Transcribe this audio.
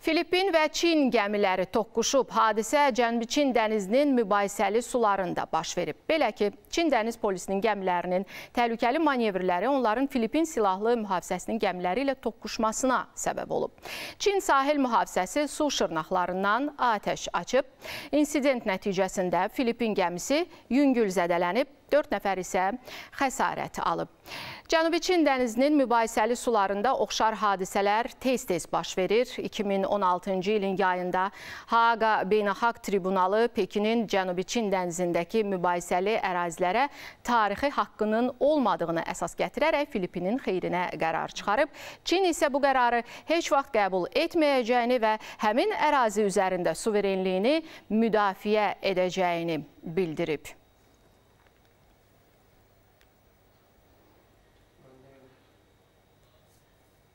Filippin və Çin gəmiləri toqquşub. Hadisə Cənubi Çin dənizinin mübahisəli sularında baş verib. Belə ki, Çin dəniz polisinin gəmilərinin təhlükəli manevrləri onların Filippin silahlı mühafizəsinin gəmiləri ilə toqquşmasına səbəb olub. Çin sahil mühafizəsi su şırnaqlarından atəş açıb. İnsident nəticəsində Filippin gəmisi yüngül zədələnib, 4 nəfər isə xəsarət alıb. Cənubi Çin dənizinin mübahisəli sularında oxşar hadisələr tez-tez baş verir. 2010 2016-cı ilin yayında Haqa Beynəlxalq Tribunalı Pekinin Cənubi Çin dənizindəki mübahisəli ərazilərə tarixi haqqının olmadığını əsas gətirərək Filipinin xeyrinə qərar çıxarıb. Çin isə bu qərarı heç vaxt qəbul etməyəcəyini və həmin ərazi üzərində suverenliyini müdafiə edəcəyini bildirib.